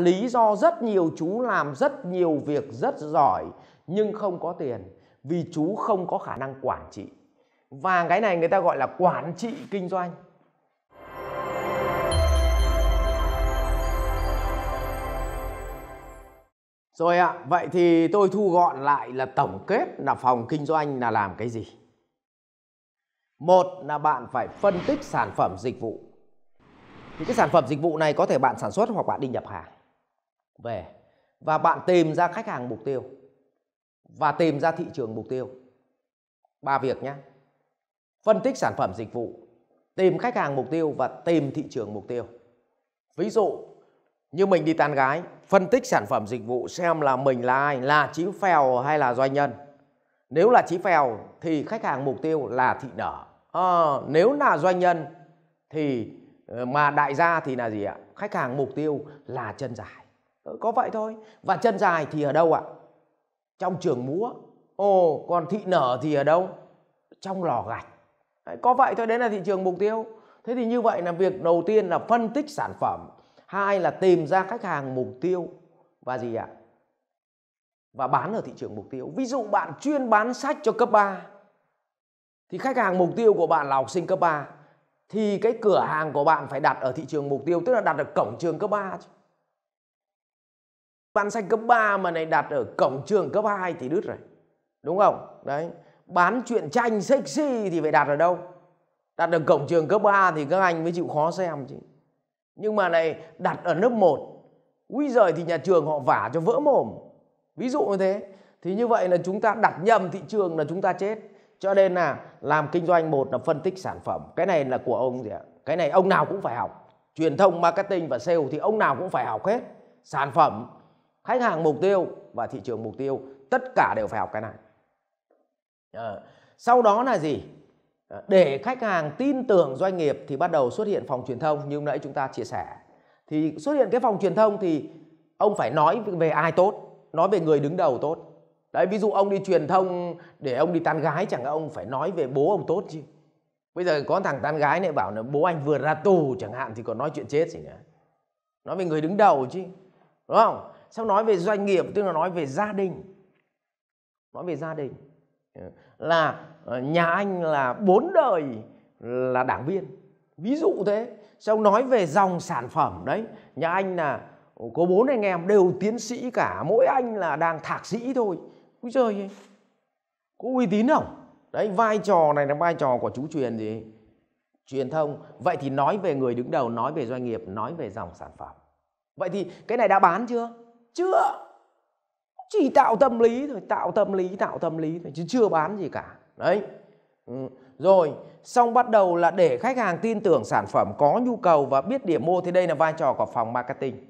Lý do rất nhiều chú làm rất nhiều việc rất giỏi nhưng không có tiền vì chú không có khả năng quản trị. Và cái này người ta gọi là quản trị kinh doanh. Rồi ạ, vậy thì tôi thu gọn lại là tổng kết là phòng kinh doanh là làm cái gì? Một là bạn phải phân tích sản phẩm dịch vụ. Thì cái sản phẩm dịch vụ này có thể bạn sản xuất hoặc bạn đi nhập hàng về và bạn tìm ra khách hàng mục tiêu và tìm ra thị trường mục tiêu ba việc nhé phân tích sản phẩm dịch vụ tìm khách hàng mục tiêu và tìm thị trường mục tiêu ví dụ như mình đi tán gái phân tích sản phẩm dịch vụ xem là mình là ai là chí phèo hay là doanh nhân nếu là chí phèo thì khách hàng mục tiêu là thị nở à, nếu là doanh nhân thì ờ, mà đại gia thì là gì ạ khách hàng mục tiêu là chân dài có vậy thôi và chân dài thì ở đâu ạ trong trường múa ồ còn thị nở thì ở đâu trong lò gạch đấy, có vậy thôi đấy là thị trường mục tiêu thế thì như vậy là việc đầu tiên là phân tích sản phẩm hai là tìm ra khách hàng mục tiêu và gì ạ và bán ở thị trường mục tiêu ví dụ bạn chuyên bán sách cho cấp 3 thì khách hàng mục tiêu của bạn là học sinh cấp 3 thì cái cửa hàng của bạn phải đặt ở thị trường mục tiêu tức là đặt ở cổng trường cấp 3 chứ bán sách cấp 3 mà này đặt ở cổng trường cấp 2 thì đứt rồi đúng không đấy bán chuyện tranh sexy thì phải đặt ở đâu đặt ở cổng trường cấp 3 thì các anh mới chịu khó xem chứ nhưng mà này đặt ở lớp 1 Úi giời thì nhà trường họ vả cho vỡ mồm Ví dụ như thế Thì như vậy là chúng ta đặt nhầm thị trường là chúng ta chết Cho nên là làm kinh doanh một là phân tích sản phẩm Cái này là của ông gì ạ Cái này ông nào cũng phải học Truyền thông, marketing và sale thì ông nào cũng phải học hết Sản phẩm khách hàng mục tiêu và thị trường mục tiêu tất cả đều phải học cái này à, sau đó là gì ờ, để khách hàng tin tưởng doanh nghiệp thì bắt đầu xuất hiện phòng truyền thông như nãy chúng ta chia sẻ thì xuất hiện cái phòng truyền thông thì ông phải nói về ai tốt nói về người đứng đầu tốt đấy ví dụ ông đi truyền thông để ông đi tán gái chẳng ông phải nói về bố ông tốt chứ bây giờ có thằng tán gái này bảo là bố anh vừa ra tù chẳng hạn thì còn nói chuyện chết gì nữa nói về người đứng đầu chứ đúng không sau nói về doanh nghiệp tức là nói về gia đình nói về gia đình ờ, là ờ, nhà anh là bốn đời là đảng viên ví dụ thế sau nói về dòng sản phẩm đấy nhà anh là có bốn anh em đều tiến sĩ cả mỗi anh là đang thạc sĩ thôi úi trời có uy tín không đấy vai trò này là vai trò của chú truyền gì truyền thông vậy thì nói về người đứng đầu nói về doanh nghiệp nói về dòng sản phẩm vậy thì cái này đã bán chưa chưa chỉ tạo tâm lý thôi tạo tâm lý tạo tâm lý thôi chứ chưa bán gì cả đấy ừ. rồi xong bắt đầu là để khách hàng tin tưởng sản phẩm có nhu cầu và biết điểm mua thì đây là vai trò của phòng marketing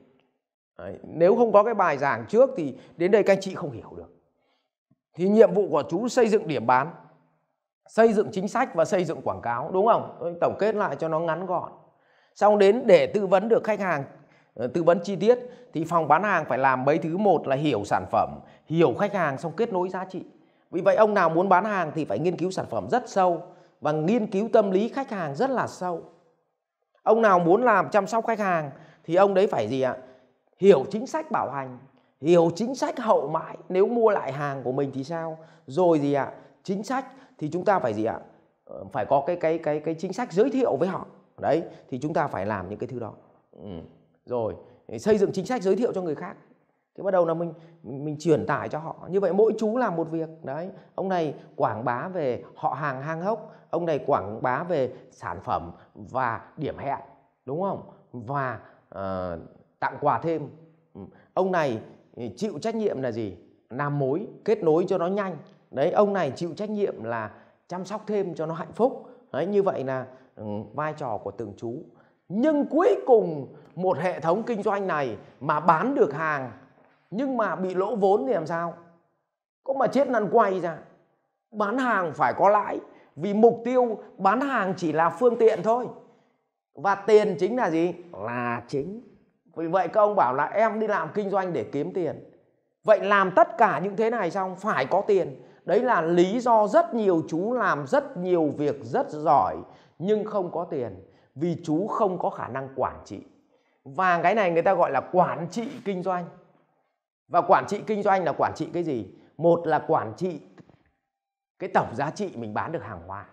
đấy. nếu không có cái bài giảng trước thì đến đây các anh chị không hiểu được thì nhiệm vụ của chú xây dựng điểm bán xây dựng chính sách và xây dựng quảng cáo đúng không tôi tổng kết lại cho nó ngắn gọn xong đến để tư vấn được khách hàng Ờ, tư vấn chi tiết thì phòng bán hàng phải làm mấy thứ một là hiểu sản phẩm hiểu khách hàng xong kết nối giá trị vì vậy ông nào muốn bán hàng thì phải nghiên cứu sản phẩm rất sâu và nghiên cứu tâm lý khách hàng rất là sâu ông nào muốn làm chăm sóc khách hàng thì ông đấy phải gì ạ hiểu chính sách bảo hành hiểu chính sách hậu mãi nếu mua lại hàng của mình thì sao rồi gì ạ chính sách thì chúng ta phải gì ạ ờ, phải có cái cái cái cái chính sách giới thiệu với họ đấy thì chúng ta phải làm những cái thứ đó ừ rồi xây dựng chính sách giới thiệu cho người khác thì bắt đầu là mình mình, mình truyền tải cho họ như vậy mỗi chú làm một việc đấy ông này quảng bá về họ hàng hang hốc ông này quảng bá về sản phẩm và điểm hẹn đúng không và uh, tặng quà thêm ừ, ông này chịu trách nhiệm là gì làm mối kết nối cho nó nhanh đấy ông này chịu trách nhiệm là chăm sóc thêm cho nó hạnh phúc đấy như vậy là ừ, vai trò của từng chú nhưng cuối cùng một hệ thống kinh doanh này mà bán được hàng nhưng mà bị lỗ vốn thì làm sao có mà chết năn quay ra bán hàng phải có lãi vì mục tiêu bán hàng chỉ là phương tiện thôi và tiền chính là gì là chính vì vậy các ông bảo là em đi làm kinh doanh để kiếm tiền vậy làm tất cả những thế này xong phải có tiền đấy là lý do rất nhiều chú làm rất nhiều việc rất giỏi nhưng không có tiền vì chú không có khả năng quản trị và cái này người ta gọi là quản trị kinh doanh và quản trị kinh doanh là quản trị cái gì một là quản trị cái tổng giá trị mình bán được hàng hóa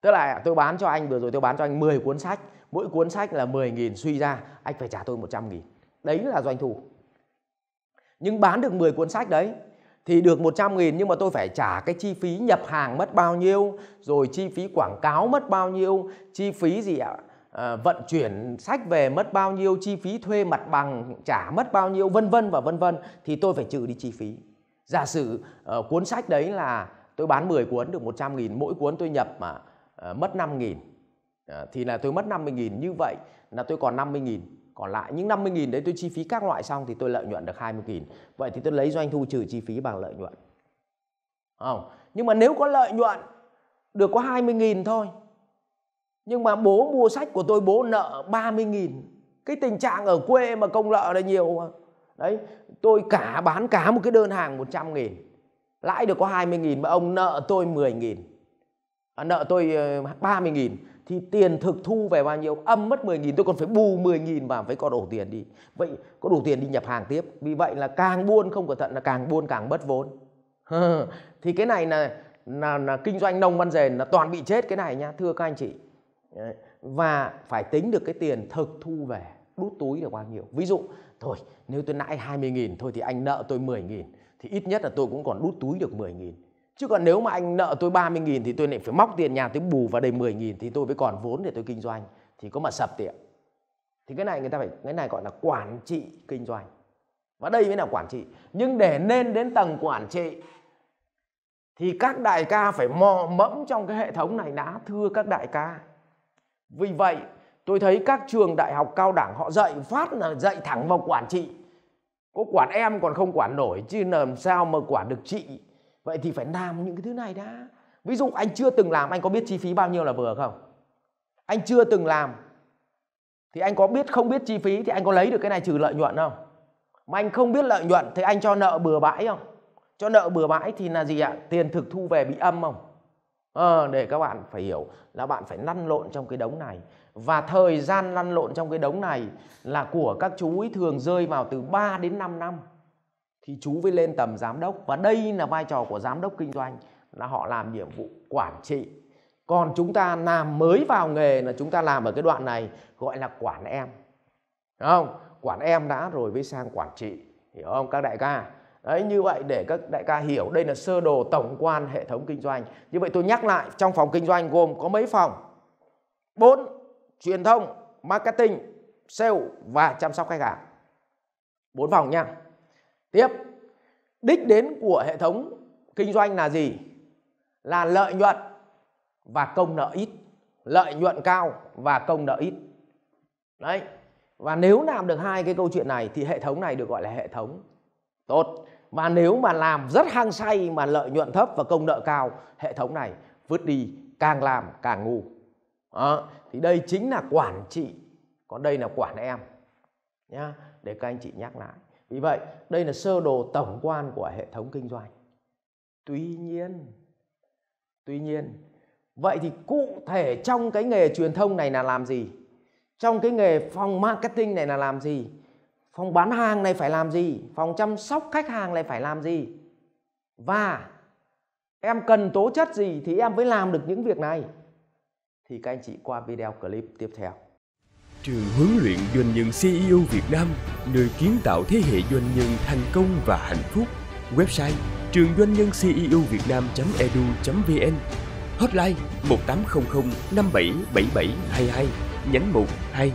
tức là tôi bán cho anh vừa rồi tôi bán cho anh 10 cuốn sách mỗi cuốn sách là 10.000 suy ra anh phải trả tôi 100.000 đấy là doanh thu nhưng bán được 10 cuốn sách đấy thì được 100 nghìn nhưng mà tôi phải trả cái chi phí nhập hàng mất bao nhiêu rồi chi phí quảng cáo mất bao nhiêu chi phí gì ạ à, vận chuyển sách về mất bao nhiêu chi phí thuê mặt bằng trả mất bao nhiêu vân vân và vân vân thì tôi phải trừ đi chi phí giả sử uh, cuốn sách đấy là tôi bán 10 cuốn được 100 nghìn mỗi cuốn tôi nhập mà uh, mất 5 nghìn uh, thì là tôi mất 50 nghìn như vậy là tôi còn 50 nghìn còn lại những 50.000 đấy tôi chi phí các loại xong thì tôi lợi nhuận được 20.000 vậy thì tôi lấy doanh thu trừ chi phí bằng lợi nhuận không nhưng mà nếu có lợi nhuận được có 20.000 thôi nhưng mà bố mua sách của tôi bố nợ 30.000 cái tình trạng ở quê mà công nợ là nhiều mà. đấy tôi cả bán cả một cái đơn hàng 100 nghìn lãi được có 20 nghìn mà ông nợ tôi 10 nghìn à, nợ tôi 30 ờ, nghìn thì tiền thực thu về bao nhiêu âm mất 10.000 tôi còn phải bù 10.000 và phải có đủ tiền đi vậy có đủ tiền đi nhập hàng tiếp vì vậy là càng buôn không cẩn thận là càng buôn càng mất vốn thì cái này là là, là kinh doanh nông văn rền là toàn bị chết cái này nha thưa các anh chị và phải tính được cái tiền thực thu về đút túi được bao nhiêu ví dụ thôi nếu tôi nãi 20.000 thôi thì anh nợ tôi 10.000 thì ít nhất là tôi cũng còn đút túi được 10.000 Chứ còn nếu mà anh nợ tôi 30 nghìn thì tôi lại phải móc tiền nhà tôi bù vào đây 10 nghìn thì tôi mới còn vốn để tôi kinh doanh thì có mà sập tiệm. Thì cái này người ta phải cái này gọi là quản trị kinh doanh. Và đây mới là quản trị. Nhưng để nên đến tầng quản trị thì các đại ca phải mò mẫm trong cái hệ thống này đã thưa các đại ca. Vì vậy, tôi thấy các trường đại học cao đẳng họ dạy phát là dạy thẳng vào quản trị. Có quản em còn không quản nổi chứ làm sao mà quản được chị vậy thì phải làm những cái thứ này đã ví dụ anh chưa từng làm anh có biết chi phí bao nhiêu là vừa không anh chưa từng làm thì anh có biết không biết chi phí thì anh có lấy được cái này trừ lợi nhuận không mà anh không biết lợi nhuận thì anh cho nợ bừa bãi không cho nợ bừa bãi thì là gì ạ tiền thực thu về bị âm không ờ, để các bạn phải hiểu là bạn phải lăn lộn trong cái đống này và thời gian lăn lộn trong cái đống này là của các chú ấy thường rơi vào từ 3 đến 5 năm thì chú mới lên tầm giám đốc và đây là vai trò của giám đốc kinh doanh là họ làm nhiệm vụ quản trị còn chúng ta làm mới vào nghề là chúng ta làm ở cái đoạn này gọi là quản em Đúng không quản em đã rồi mới sang quản trị hiểu không các đại ca Đấy, như vậy để các đại ca hiểu đây là sơ đồ tổng quan hệ thống kinh doanh như vậy tôi nhắc lại trong phòng kinh doanh gồm có mấy phòng bốn truyền thông marketing sale và chăm sóc khách hàng bốn phòng nha tiếp đích đến của hệ thống kinh doanh là gì là lợi nhuận và công nợ ít lợi nhuận cao và công nợ ít đấy và nếu làm được hai cái câu chuyện này thì hệ thống này được gọi là hệ thống tốt và nếu mà làm rất hăng say mà lợi nhuận thấp và công nợ cao hệ thống này vứt đi càng làm càng ngu đó. thì đây chính là quản trị còn đây là quản em nhá để các anh chị nhắc lại vì vậy đây là sơ đồ tổng quan của hệ thống kinh doanh tuy nhiên tuy nhiên vậy thì cụ thể trong cái nghề truyền thông này là làm gì trong cái nghề phòng marketing này là làm gì phòng bán hàng này phải làm gì phòng chăm sóc khách hàng này phải làm gì và em cần tố chất gì thì em mới làm được những việc này thì các anh chị qua video clip tiếp theo trường huấn luyện doanh nhân CEO Việt Nam, nơi kiến tạo thế hệ doanh nhân thành công và hạnh phúc. Website trường doanh nhân CEO Việt Nam.edu.vn Hotline 1800 577722 nhánh 1 2